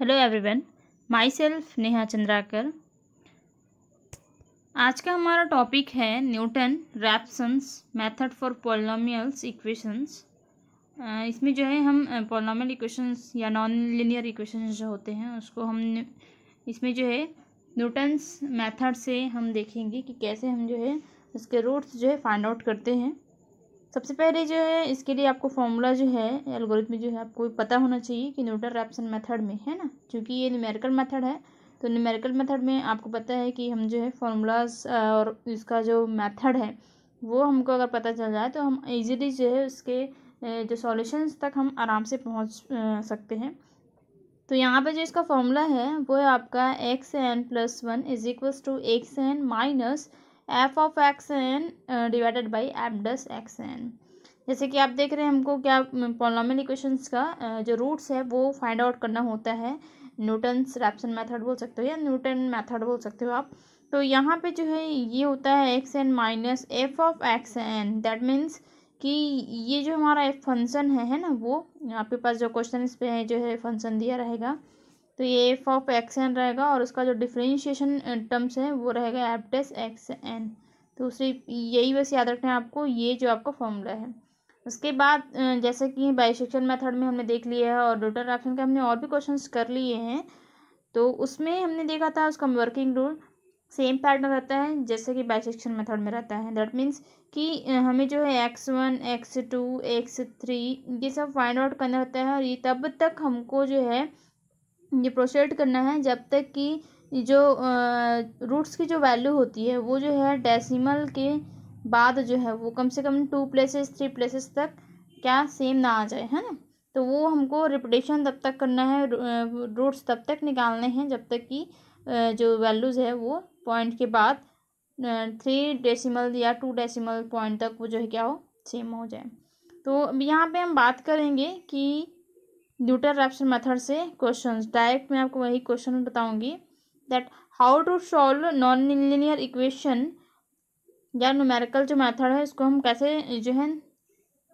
hello everyone my self Neha Chandrakar आज का हमारा टॉपिक है Newton Raphson's method for polynomials equations इसमें जो है हम पोलिनोमियल इक्वेशंस या नॉन लिनियर इक्वेशंस जो होते हैं उसको हम इसमें जो है न्यूटन्स मेथड से हम देखेंगे कि कैसे हम जो है उसके रूट्स जो है फाइंड आउट करते हैं सबसे पहले जो है इसके लिए आपको फॉर्मूला जो है एल्गोरिथम जो है आपको पता होना चाहिए कि न्यूटन रैप्सन मेथड में है ना क्योंकि ये न्यूमेरिकल मेथड है तो न्यूमेरिकल मेथड में आपको पता है कि हम जो है फॉर्मूलाज और इसका जो मेथड है वो हमको अगर पता चल जाए तो हम इजीली जो है उसके जो सॉल्यूशंस तक हम आराम से पहुंच सकते हैं तो यहाँ पर जो इसका फॉर्मूला है वो है आपका x n plus one is equals to x n minus f of x n divided by f dash x n जैसे कि आप देख रहे हैं हमको क्या पॉलोमिल इक्वेशंस का uh, जो रूट्स है वो फाइंड आउट करना होता है न्यूटन्स रैप्सन मेथड बोल सकते हो या न्यूटन मेथड बोल सकते हो आप तो यहाँ पे जो है ये होता है x n minus f of x n that means कि ये जो हमारा फंक्शन है है ना वो आपके पास जो क्वेश्चन इस पर है जो है फंक्शन दिया रहेगा तो ये एफ ऑफ एक्स एन रहेगा और उसका जो डिफ्रेंशिएशन टर्म्स है वो रहेगा एपटेस एक्स एन तो उसे यही बस याद रखना है आपको ये जो आपका फॉर्मूला है उसके बाद जैसे कि बाइसेक्शन मेथड में हमने देख लिया है और डोटर ऑप्शन के हमने और भी क्वेश्चंस कर लिए हैं तो उसमें हमने देखा था उसका वर्किंग रूल सेम पैटर्न रहता है जैसे कि बाइसेक्शन मेथड में रहता है दैट मीन्स कि हमें जो है x one x two x three ये सब फाइंड आउट करना रहता है और ये तब तक हमको जो है ये प्रोसेड करना है जब तक कि जो रूट्स की जो वैल्यू होती है वो जो है डेसिमल के बाद जो है वो कम से कम टू प्लेसेस थ्री प्लेसेस तक क्या सेम ना आ जाए है ना तो वो हमको रिपीटेशन तब तक करना है रूट्स तब तक निकालने हैं जब तक कि जो वैल्यूज़ है वो पॉइंट के बाद थ्री डेसिमल या टू डेसिमल पॉइंट तक वो जो है क्या हो सेम हो जाए तो यहाँ पे हम बात करेंगे कि न्यूटर रैप्शन मेथड से क्वेश्चंस डायरेक्ट मैं आपको वही क्वेश्चन बताऊंगी that how to solve non linear equation या न्यूमेरिकल जो मेथड है इसको हम कैसे जो है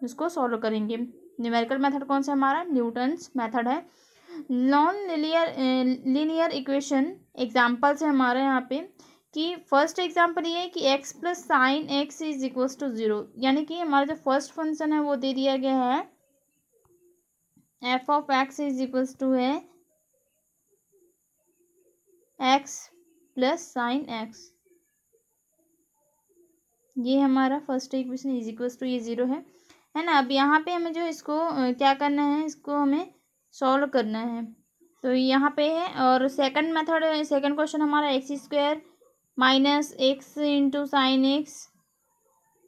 इसको सॉल्व करेंगे न्यूमेरिकल मेथड कौन सा हमारा न्यूटन्स मेथड है non linear linear equation examples है हमारे यहाँ पे कि फर्स्ट एग्जाम्पल ये है कि x plus sine x is equals to zero यानी कि हमारा जो फर्स्ट फंक्शन है वो दे दिया गया है f of x is equals to है एक्स प्लस साइन एक्स ये हमारा first equation is equals to ये ज़ीरो है है ना अब यहाँ पे हमें जो इसको क्या करना है इसको हमें सॉल्व करना है तो यहाँ पे है और सेकंड मेथड सेकंड क्वेश्चन हमारा x square minus x into sine x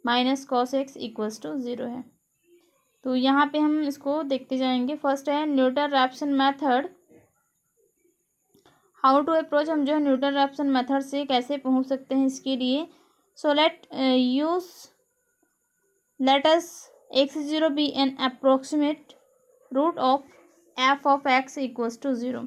minus cos x equals to zero है तो यहाँ पे हम इसको देखते जाएंगे फर्स्ट है Newton Raphson method how to approach हम जो है न्यूटन रैप्सन मेथड से कैसे पहुँच सकते हैं इसके लिए so let use let's x zero be an approximate root of f of x equals to zero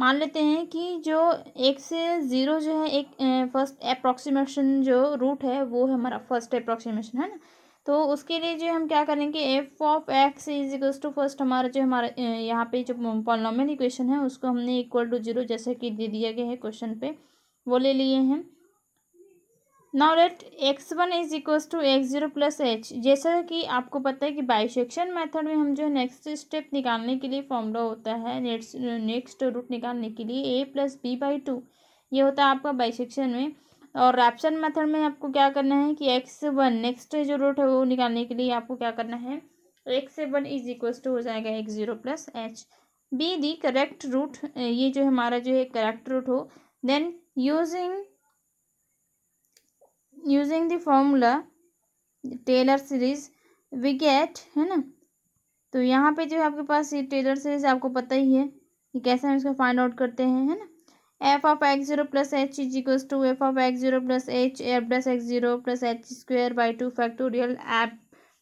मान लेते हैं कि जो एक से ज़ीरो जो है एक फर्स्ट uh, अप्रोक्सीमेशन जो रूट है वो है हमारा फर्स्ट अप्रोक्सीमेशन है ना तो उसके लिए जो हम क्या करेंगे f of x is equals to first हमारा जो हमारा यहाँ पे जो पॉलिनॉमियल इक्वेशन है उसको हमने इक्वल टू जीरो जैसे कि दे दिया गया है क्वेश्चन पे वो ले लिए हैं now let x one is equals to x zero plus h जैसा कि आपको पता है कि बाइसेक्शन मेथड में हम जो है नेक्स्ट स्टेप निकालने के लिए फॉर्मूला होता है नेक्स्ट रूट निकालने के लिए a plus b by two ये होता है आपका बाइसेक्शन में और रैप्शन मेथड में आपको क्या करना है कि एक्स वन नेक्स्ट जो रूट है वो निकालने के लिए आपको क्या करना है एक्स से वन इज इक्वल टू हो जाएगा x zero plus h be the correct root ये जो हमारा जो है करेक्ट रूट हो then using using the formula Taylor series we get है ना तो यहाँ पे जो है आपके पास ये टेलर सीरीज आपको पता ही है कि कैसे हम इसको फाइंड आउट करते हैं है ना f of x zero plus h is equals to f of x zero plus h f plus x zero plus h square by two factorial f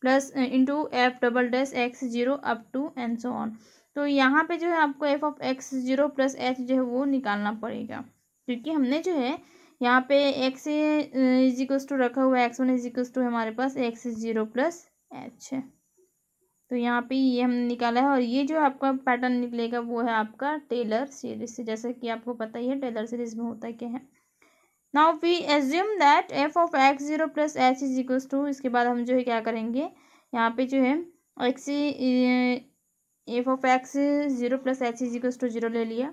plus into f double dash x zero up to and so on तो यहाँ पे जो है आपको f of x zero plus h जो है वो निकालना पड़ेगा क्योंकि हमने जो है यहाँ पे एक्स इजिकल्स टू रखा हुआ है एक्स वन इजिकल्स टू हमारे पास एक्स जीरो प्लस एच है तो यहाँ पे ये हमने निकाला है और ये जो आपका पैटर्न निकलेगा वो है आपका टेलर सीरीज से जैसा कि आपको पता ही है टेलर सीरीज में होता क्या है now we assume that f of x zero plus h is equals to इसके बाद हम जो है क्या करेंगे यहाँ पे जो है x f of x zero plus h is equals to zero ले लिया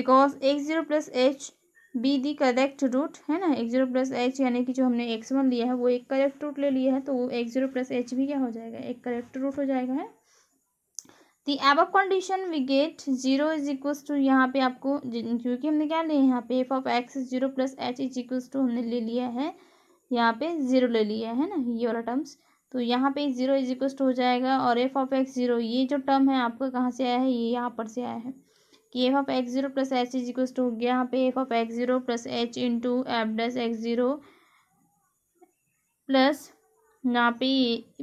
because x zero plus h be the correct root है ना एक्स जीरो प्लस एच यानी कि जो हमने एक्स वन लिया है वो एक करेक्ट रूट ले लिया है तो वो एक्स जीरो प्लस एच भी क्या हो जाएगा एक करेक्ट रूट हो जाएगा है the above condition we get zero is equals to यहाँ पे आपको क्योंकि हमने क्या लिया है यहाँ पे f of x zero plus h is equals to हमने ले लिया है यहाँ पे जीरो ले लिया है ना ये वाला टर्म्स तो यहाँ पे जीरो इज इक्वल्स टू हो जाएगा और एफ ऑफ एक्स जीरो ये जो टर्म है आपका कहाँ से आया है ये यहाँ पर से आया है कि f of x zero plus h is to हो गया यहाँ पे f of x zero plus h into f dash x zero plus यहाँ पे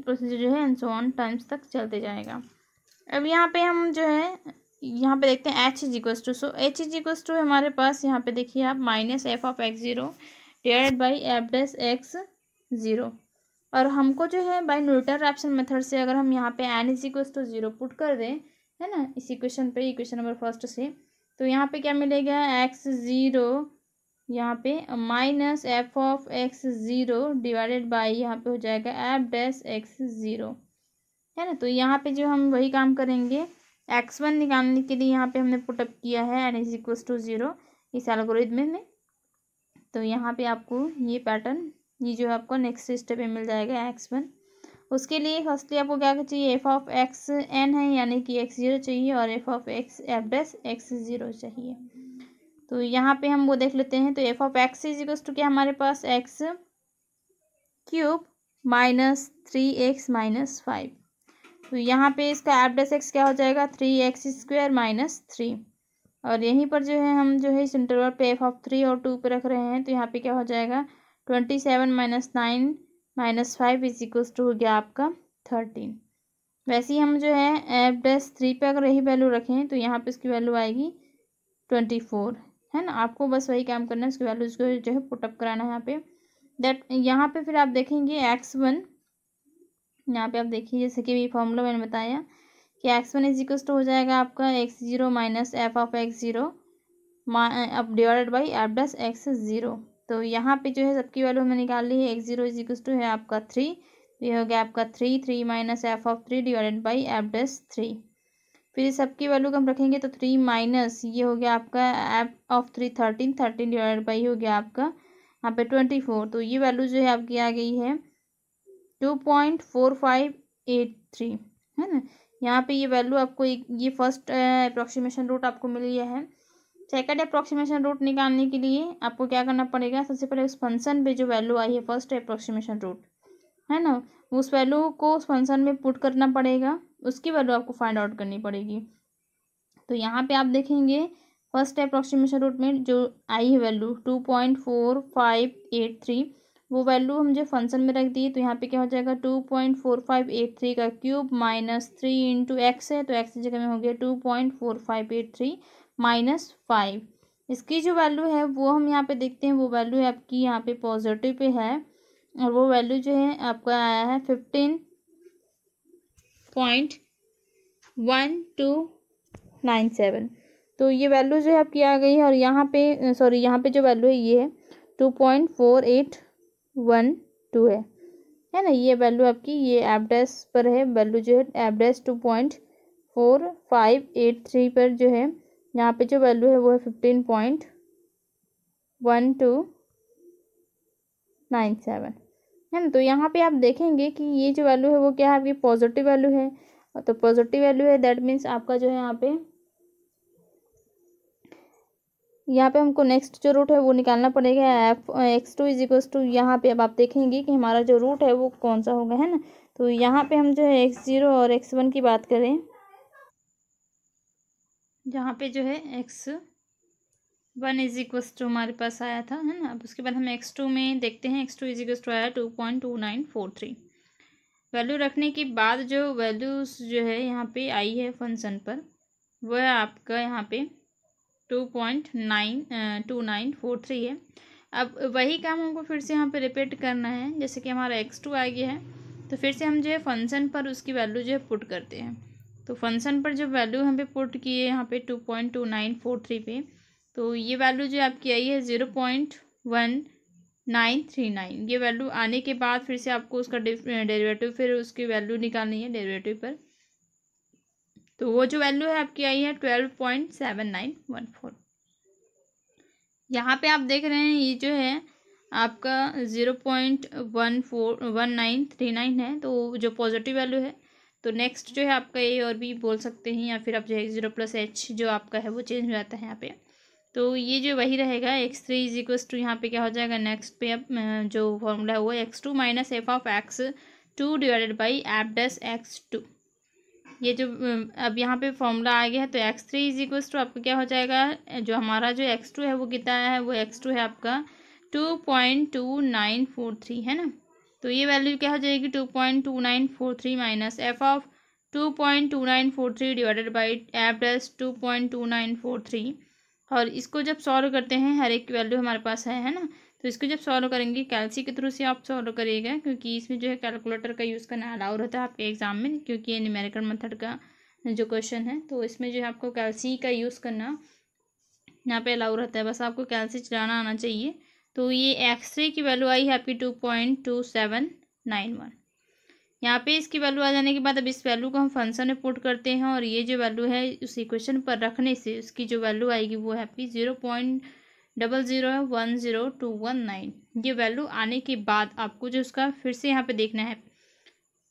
प्रोसीजर जो है ऑन टाइम्स तक चलते जाएगा अब यहाँ पे हम जो है यहाँ पे देखते हैं h is to so h is to हमारे पास यहाँ पे देखिए आप minus f of x zero divide by f dash x zero और हमको जो है बाई न्यूटन रैप्सन मेथड से अगर हम यहाँ पे n is to zero put कर दें है ना इस इक्वेशन पे इक्वेशन नंबर फर्स्ट से तो यहाँ पे क्या मिलेगा एक्स ज़ीरो यहाँ पे minus f of x zero divided by यहाँ पे हो जाएगा एफ डैस एक्स ज़ीरो है ना तो यहाँ पे जो हम वही काम करेंगे एक्स वन निकालने के लिए यहाँ पे हमने पुटअप किया है n is equal to zero इस एल्गोरिदम में तो यहाँ पे आपको ये पैटर्न ये जो है आपको नेक्स्ट स्टेप में मिल जाएगा एक्स वन उसके लिए फर्स्टली आपको क्या चाहिए एफ ऑफ एक्स एन है यानी कि एक्स ज़ीरो चाहिए और f of x f dash x zero चाहिए तो यहाँ पे हम वो देख लेते हैं तो f of x is equals to क्या हमारे पास x cube minus three x minus five तो यहाँ पे इसका एफ डैस एक्स क्या हो जाएगा three x square minus three और यहीं पर जो है हम जो है इस इंटरवल पे एफ ऑफ थ्री और टू पे रख रहे हैं तो यहाँ पे क्या हो जाएगा twenty seven minus nine minus five is equals to हो गया आपका थर्टीन वैसे ही हम जो है एफ डैस थ्री पे अगर यही वैल्यू रखें तो यहाँ पे इसकी वैल्यू आएगी ट्वेंटी फोर है ना आपको बस वही काम करना है उसकी वैल्यू इसको जो है पुटअप कराना है यहाँ पे दैट यहाँ पे फिर आप देखेंगे एक्स वन यहाँ पे आप देखिए जैसे कि भी फॉर्मूला मैंने बताया कि x one is equal to हो जाएगा आपका x zero minus f of x zero divided by f dash x zero तो यहाँ पे जो है सबकी वैल्यू हमें निकाल ली है एक्स जीरो इक्वल टू है आपका थ्री तो ये हो गया आपका three three minus f of three divided by f dash three फिर सबकी वैल्यू को हम रखेंगे तो थ्री माइनस ये हो गया आपका f of three thirteen thirteen divided by हो गया आपका यहाँ पे ट्वेंटी फोर तो ये वैल्यू जो है आपकी आ गई है two point four five eight three है ना यहाँ पे ये वैल्यू आपको ये फर्स्ट अप्रॉक्सीमेशन रूट आपको मिल गया है सेकंड अप्रोक्सीमेशन रूट निकालने के लिए आपको क्या करना पड़ेगा सबसे पहले उस फंक्शन पे जो वैल्यू आई है फर्स्ट अप्रोक्सीमेशन रूट है ना उस वैल्यू को उस फंक्शन में पुट करना पड़ेगा उसकी वैल्यू आपको फाइंड आउट करनी पड़ेगी तो यहाँ पे आप देखेंगे फर्स्ट अप्रोक्सीमेशन रूट में जो आई है value two point four five eight three वो वैल्यू हम जो फंक्शन में रख दिए तो यहाँ पे क्या हो जाएगा two point four five eight three का cube minus three into x है तो एक्स की जगह में हो गया two point four five eight three minus five इसकी जो वैल्यू है वो हम यहाँ पे देखते हैं वो वैल्यू आपकी यहाँ पे पॉजिटिव पे है और वो वैल्यू जो है आपका आया है fifteen point one two nine seven तो ये वैल्यू जो है आपकी आ गई है और यहाँ पे सॉरी यहाँ पे जो वैल्यू है ये है two point four eight one two है है ना ये वैल्यू आपकी ये एपडेस पर है वैल्यू जो है एपडेस two point four five eight three पर जो है यहाँ पे जो वैल्यू है वो है fifteen point one two nine seven है ना तो यहाँ पे आप देखेंगे कि ये जो वैल्यू है वो क्या है आपकी पॉजिटिव वैल्यू है तो पॉजिटिव वैल्यू है दैट मीन्स आपका जो है यहाँ पे यहाँ पे हमको नेक्स्ट जो रूट है वो निकालना पड़ेगा f x two is equals to यहाँ पे अब आप देखेंगे कि हमारा जो रूट है वो कौन सा होगा है ना तो यहाँ पे हम जो है एक्स ज़ीरो और एक्स वन की बात करें जहाँ पे जो है x one is equals to हमारे पास आया था है ना अब उसके बाद हम एक्स टू में देखते हैं x two is equals to आया two point two nine four three value रखने के बाद जो वैल्यूज जो है यहाँ पे आई है फंक्शन पर वह है आपका यहाँ पे two point nine two nine four three है अब वही काम हमको फिर से यहाँ पे रिपीट करना है जैसे कि हमारा एक्स टू आ गया है तो फिर से हम जो है फंक्शन पर उसकी वैल्यू जो है पुट करते हैं तो फंक्शन पर जो वैल्यू हम पे पुट किए यहाँ पे two point two nine four three पे तो ये वैल्यू जो आपकी आई है zero point one nine three nine ये वैल्यू आने के बाद फिर से आपको उसका डेरिवेटिव फिर उसकी वैल्यू निकालनी है डेरिवेटिव पर तो वो जो वैल्यू है आपकी आई है twelve point seven nine one four यहाँ पे आप देख रहे हैं ये जो है आपका zero point one four one nine three nine है तो जो पॉजिटिव वैल्यू है तो नेक्स्ट जो है आपका ए और बी बोल सकते हैं या फिर आप जो है ज़ीरो प्लस एच जो आपका है वो चेंज हो जाता है यहाँ पे तो ये जो वही रहेगा x three is equals to यहाँ पे क्या हो जाएगा नेक्स्ट पे अब जो फॉर्मूला है वो x two minus f of x two divided by f dash x two ये जो अब यहाँ पे फॉर्मूला आ गया है तो x three is equals to आपका क्या हो जाएगा जो हमारा जो एक्स टू है वो कितना है वो एक्स टू है आपका two point two nine four three है ना तो ये वैल्यू क्या हो जाएगी two point two nine four three minus f of two point two nine four three divided by f dash two point two nine four three और इसको जब सॉल्व करते हैं हर एक वैल्यू हमारे पास है है ना तो इसको जब सॉल्व करेंगे कैलसी के थ्रू से आप सॉल्व करिएगा क्योंकि इसमें जो है कैलकुलेटर का यूज़ करना अलाउड होता है आपके एग्ज़ाम में क्योंकि ये न्यूमेरिकल मेथड का जो क्वेश्चन है तो इसमें जो है आपको कैलसी का यूज़ करना यहाँ पे अलाउ रहता है बस आपको कैलसी चलाना आना चाहिए तो ये एक्स रे की वैल्यू आई है आपकी two point two seven nine one यहाँ पे इसकी वैल्यू आ जाने के बाद अब इस वैल्यू को हम फंक्शन में पुट करते हैं और ये जो वैल्यू है उस इक्वेशन पर रखने से उसकी जो वैल्यू आएगी वो है आपकी ज़ीरो पॉइंट डबल ज़ीरो है one zero two one nine ये वैल्यू आने के बाद आपको जो उसका फिर से यहाँ पे देखना है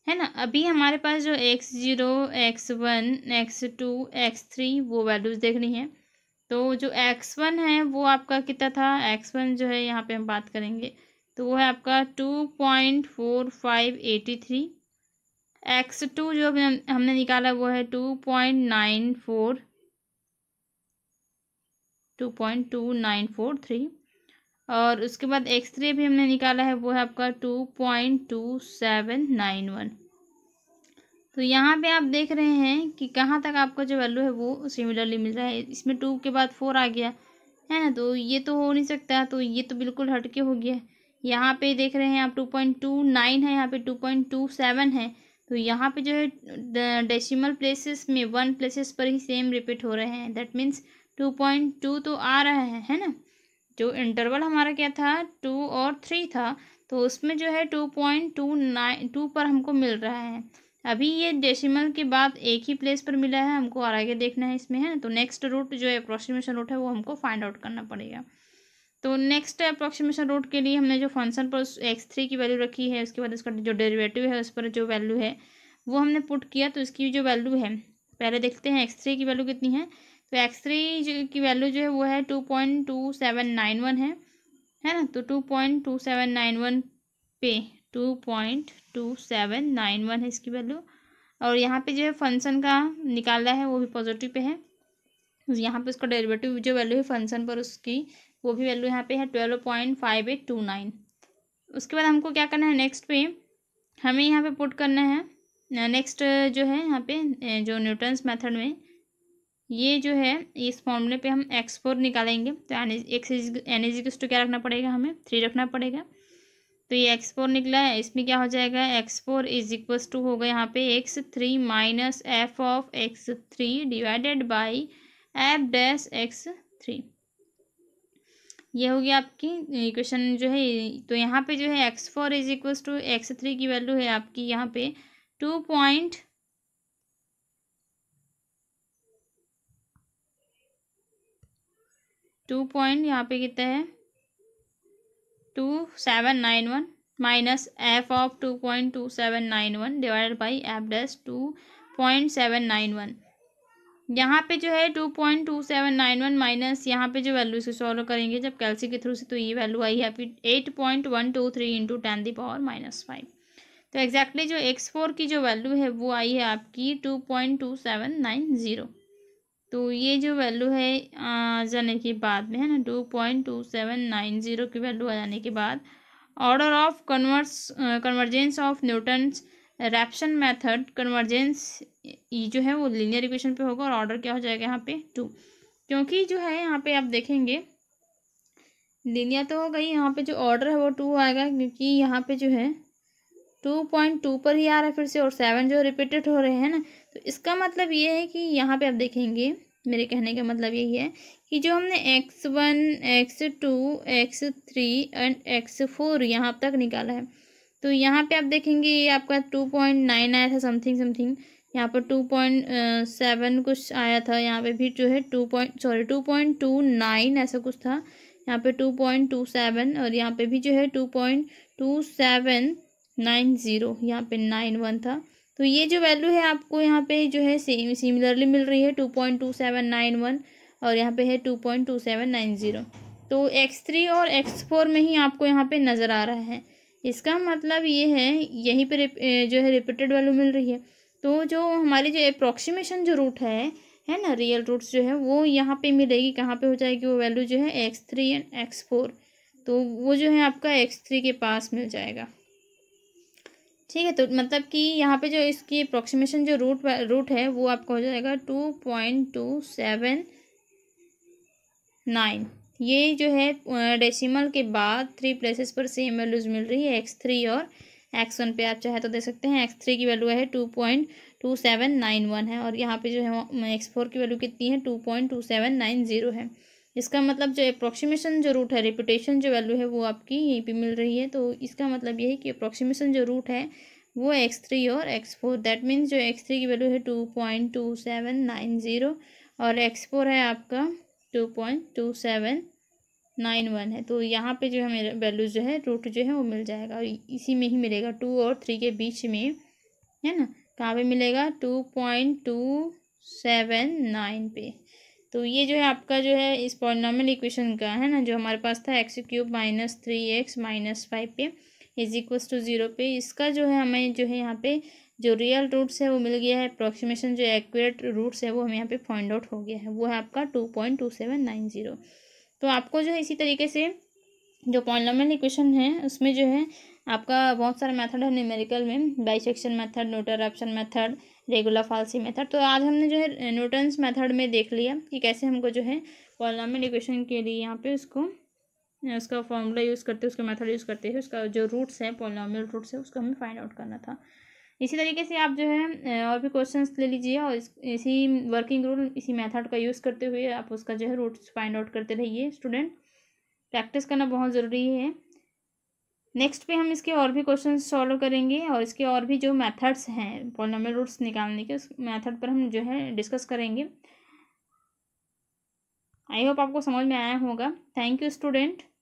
है ना अभी हमारे पास जो x zero x one x two x three वो वैल्यूज़ देखनी है तो जो एक्स वन है वो आपका कितना था एक्स वन जो है यहाँ पे हम बात करेंगे तो वो है आपका two point four five eight three x two जो हमने निकाला वो है two point nine four two point two nine four three और उसके बाद एक्स थ्री भी हमने निकाला है वो है आपका two point two seven nine one तो यहाँ पे आप देख रहे हैं कि कहाँ तक आपका जो वैल्यू है वो सिमिलरली मिल रहा है इसमें टू के बाद फोर आ गया है ना तो ये तो हो नहीं सकता तो ये तो बिल्कुल हटके हो गया यहाँ पे देख रहे हैं आप टू पॉइंट टू नाइन है यहाँ पे टू पॉइंट टू सेवन है तो यहाँ पे जो है डेसिमल प्लेसेस में वन प्लेसेस पर ही सेम रिपीट हो रहे हैं that means two point two तो आ रहा है है ना जो इंटरवल हमारा क्या था टू और थ्री था तो उसमें जो है two point two nine two पर हमको मिल रहा है अभी ये डेसिमल के बाद एक ही प्लेस पर मिला है हमको और आगे देखना है इसमें है तो नेक्स्ट रूट जो अप्रोक्सीमेशन रूट है वो हमको फाइंड आउट करना पड़ेगा तो नेक्स्ट अप्रोक्सीमेशन रूट के लिए हमने जो फंक्शन पर एक्स थ्री की वैल्यू रखी है उसके बाद उसका जो डेरिवेटिव है उस पर जो वैल्यू है वो हमने पुट किया तो इसकी जो वैल्यू है पहले देखते हैं एक्स थ्री की वैल्यू कितनी है तो एक्स थ्री की वैल्यू जो है वो है two point two seven nine one है है ना तो two point two seven nine one पे two point two seven nine one है इसकी वैल्यू और यहाँ पे जो है फंक्शन का निकाला है वो भी पॉजिटिव पे है यहाँ पे उसका डेरिवेटिव जो वैल्यू है फंक्शन पर उसकी वो भी वैल्यू यहाँ पे है twelve point five eight two nine उसके बाद हमको क्या करना है नेक्स्ट पे हमें यहाँ पे पुट करना है नेक्स्ट जो है यहाँ पे जो न्यूटन्स मेथड में ये जो है इस फॉर्मूले पे हम एक्स फोर निकालेंगे तो एन एक्स एन एज क्या रखना पड़ेगा हमें थ्री रखना पड़ेगा तो ये एक्स फोर निकला है इसमें क्या हो जाएगा x four is equal to होगा यहाँ पे x three minus f of x three divided by f dash x three ये होगी आपकी इक्वेशन जो है तो यहाँ पे जो है x four is equal to x three की वैल्यू है आपकी यहाँ पे टू पॉइंट टू पॉइंट यहाँ पे कितना है two seven nine one minus f of two point two seven nine one divided by f dash two point seven nine one यहाँ पे जो है two point two seven nine one minus यहाँ पे जो वैल्यू इसे सॉल्व करेंगे जब कैलसी के थ्रू से तो ये वैल्यू आई है फिर eight point one two three into ten the power minus five तो एक्जैक्टली exactly जो एक्स फोर की जो वैल्यू है वो आई है आपकी two point two seven nine zero तो ये जो वैल्यू है आ जाने के बाद में है ना two point two seven nine zero की वैल्यू आ जाने के बाद order of converse convergence of Newton Raphson method convergence ये जो है वो लीनियर इक्वेशन पे होगा और ऑर्डर क्या हो जाएगा यहाँ पे टू क्योंकि जो है यहाँ पे आप देखेंगे लीनियर तो हो गई यहाँ पे जो ऑर्डर है वो टू आएगा क्योंकि यहाँ पे जो है टू पॉइंट टू पर ही आ रहा है फिर से और सेवन जो रिपीटेड हो रहे हैं ना तो इसका मतलब ये है कि यहाँ पे आप देखेंगे मेरे कहने का मतलब यही है कि जो हमने x one x two x three and x four यहाँ तक निकाला है तो यहाँ पे आप देखेंगे ये आपका टू पॉइंट नाइन आया था समथिंग समथिंग यहाँ पर टू पॉइंट सेवन कुछ आया था यहाँ पे भी जो है two point sorry two point two nine ऐसा कुछ था यहाँ पे टू पॉइंट टू सेवन और यहाँ पे भी जो है two point two seven nine zero यहाँ पे नाइन वन था तो ये जो वैल्यू है आपको यहाँ पे जो है सेम सिमिलरली मिल रही है two point two seven nine one और यहाँ पे है two point two seven nine zero तो एक्स थ्री और एक्स फोर में ही आपको यहाँ पे नज़र आ रहा है इसका मतलब ये है यहीं पर जो है रिपीटेड वैल्यू मिल रही है तो जो हमारी जो अप्रोक्सीमेशन जो रूट है है ना रियल रूट्स जो है वो यहाँ पे मिलेगी कहाँ पे हो जाएगी वो वैल्यू जो है x three and x four तो वो जो है आपका एक्स थ्री के पास मिल जाएगा ठीक है तो मतलब कि यहाँ पे जो इसकी अप्रोक्सीमेशन जो रूट रूट है वो आपका हो जाएगा two point two seven nine ये जो है डेसिमल के बाद थ्री प्लेसेस पर सेम वैल्यूज़ मिल रही है एक्स थ्री और एक्स वन पे आप चाहे तो दे सकते हैं एक्स थ्री की वैल्यू है two point two seven nine one है और यहाँ पे जो है एक्स फोर की वैल्यू कितनी है two point two seven nine zero है इसका मतलब जो अप्रोक्सीमेशन जो रूट है रिपीटेशन जो वैल्यू है वो आपकी यहीं पे मिल रही है तो इसका मतलब ये है कि अप्रोक्सीमेशन जो रूट है वो एक्स थ्री और एक्स फोर दैट मीन्स जो एक्स थ्री की वैल्यू है two point two seven nine zero और एक्स फोर है आपका two point two seven nine one है तो यहाँ पे जो है मेरा वैल्यू जो है रूट जो है वो मिल जाएगा और इसी में ही मिलेगा टू और थ्री के बीच में है ना कहाँ पे मिलेगा two point two seven nine पे तो ये जो है आपका जो है इस पॉलिनॉमल इक्वेशन का है ना जो हमारे पास था x cube minus three x minus five पे इज इक्वल्स टू ज़ीरो पे इसका जो है हमें जो है यहाँ पे जो रियल रूट्स है वो मिल गया है अप्रॉक्सीमेशन जो एक्यूरेट रूट्स है वो हमें यहाँ पे फाइंड आउट हो गया है वो है आपका two point two seven nine zero तो आपको जो है इसी तरीके से जो पॉलिनॉमल इक्वेशन है उसमें जो है आपका बहुत सारा मेथड है न्यूमेरिकल में bisection method Newton Raphson method regular falsi method तो आज हमने जो है न्यूटन्स मेथड में देख लिया कि कैसे हमको जो है पॉलामिल इक्वेशन के लिए यहाँ पे उसको उसका फॉर्मूला यूज़ करते उसका मेथड यूज़ करते हुए उसका जो रूट्स है पॉलिनॉमियल रूट्स है उसको हमें फाइंड आउट करना था इसी तरीके से आप जो है और भी क्वेश्चंस ले लीजिए और इसी वर्किंग रूल इसी मेथड का यूज़ करते हुए आप उसका जो है रूट्स फाइंड आउट करते रहिए स्टूडेंट प्रैक्टिस करना बहुत ज़रूरी है नेक्स्ट पे हम इसके और भी क्वेश्चन सॉल्व करेंगे और इसके और भी जो मेथड्स हैं पॉलिनोमियल रूट्स निकालने के उस मैथड पर हम जो है डिस्कस करेंगे आई होप आपको समझ में आया होगा थैंक यू स्टूडेंट